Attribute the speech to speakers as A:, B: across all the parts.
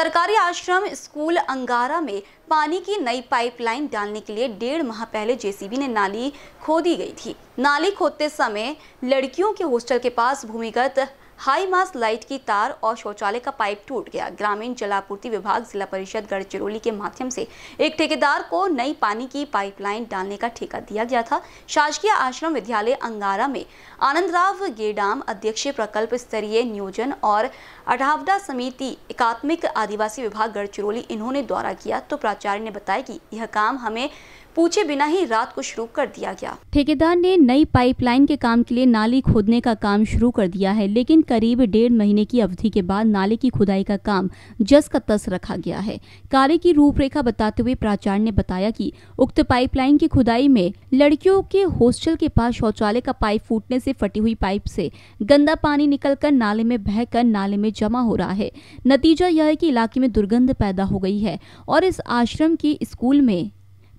A: सरकारी आश्रम स्कूल अंगारा में पानी की नई पाइपलाइन डालने के लिए डेढ़ माह पहले जेसीबी ने नाली खोदी गई थी नाली खोदते समय लड़कियों के हॉस्टल के पास भूमिगत हाई मास लाइट की तार और शौचालय का पाइप टूट गया ग्रामीण जलापूर्ति विभाग जिला परिषद गढ़चिरौली के माध्यम से एक ठेकेदार को नई पानी की पाइपलाइन डालने का ठेका दिया गया था शासकीय आश्रम विद्यालय अंगारा में आनंदराव गेडाम अध्यक्ष प्रकल्प स्तरीय नियोजन और अठावडा समिति एकात्मिक आदिवासी विभाग गढ़चिरौली इन्होंने द्वारा किया तो प्राचार्य ने बताया कि यह काम हमें पूछे बिना ही रात को शुरू कर दिया गया ठेकेदार ने नई पाइपलाइन के काम के लिए नाली खोदने का काम शुरू कर दिया है लेकिन करीब डेढ़ महीने की अवधि के बाद नाले की खुदाई का काम जस का तस रखा गया है कार्य की रूपरेखा बताते हुए प्राचार्य ने बताया कि उक्त पाइपलाइन की खुदाई में लड़कियों के हॉस्टल के पास शौचालय का पाइप फूटने से फटी हुई पाइप से गंदा पानी निकलकर नाले में बहकर नाले में जमा हो रहा है नतीजा यह है कि इलाके में दुर्गंध पैदा हो गई है और इस आश्रम के स्कूल में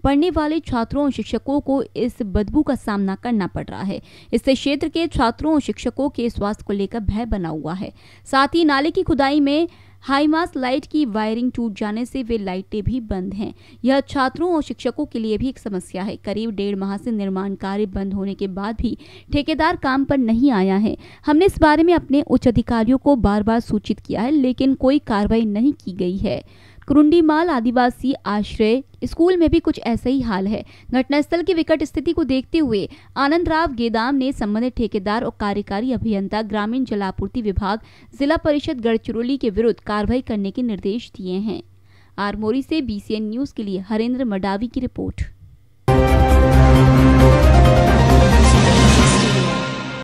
A: पढ़ने वाले छात्रों और शिक्षकों को इस बदबू का सामना करना पड़ रहा है इससे क्षेत्र के छात्रों और शिक्षकों के स्वास्थ्य को लेकर भय बना हुआ है साथ ही नाले की खुदाई में हाईमास लाइट की वायरिंग टूट जाने से वे लाइटें भी बंद हैं यह छात्रों और शिक्षकों के लिए भी एक समस्या है करीब डेढ़ माह से निर्माण कार्य बंद होने के बाद भी ठेकेदार काम पर नहीं आया है हमने इस बारे में अपने उच्च अधिकारियों को बार बार सूचित किया है लेकिन कोई कार्रवाई नहीं की गई है कुरुंडीमाल आदिवासी आश्रय स्कूल में भी कुछ ऐसा ही हाल है घटनास्थल की विकट स्थिति को देखते हुए आनंद राव गेदाम ने संबंधित ठेकेदार और कार्यकारी अभियंता ग्रामीण जलापूर्ति विभाग जिला परिषद गढ़चिरौली के विरुद्ध कार्रवाई करने के निर्देश दिए हैं आरमोरी से बीसीएन न्यूज के लिए हरेंद्र मडावी की रिपोर्ट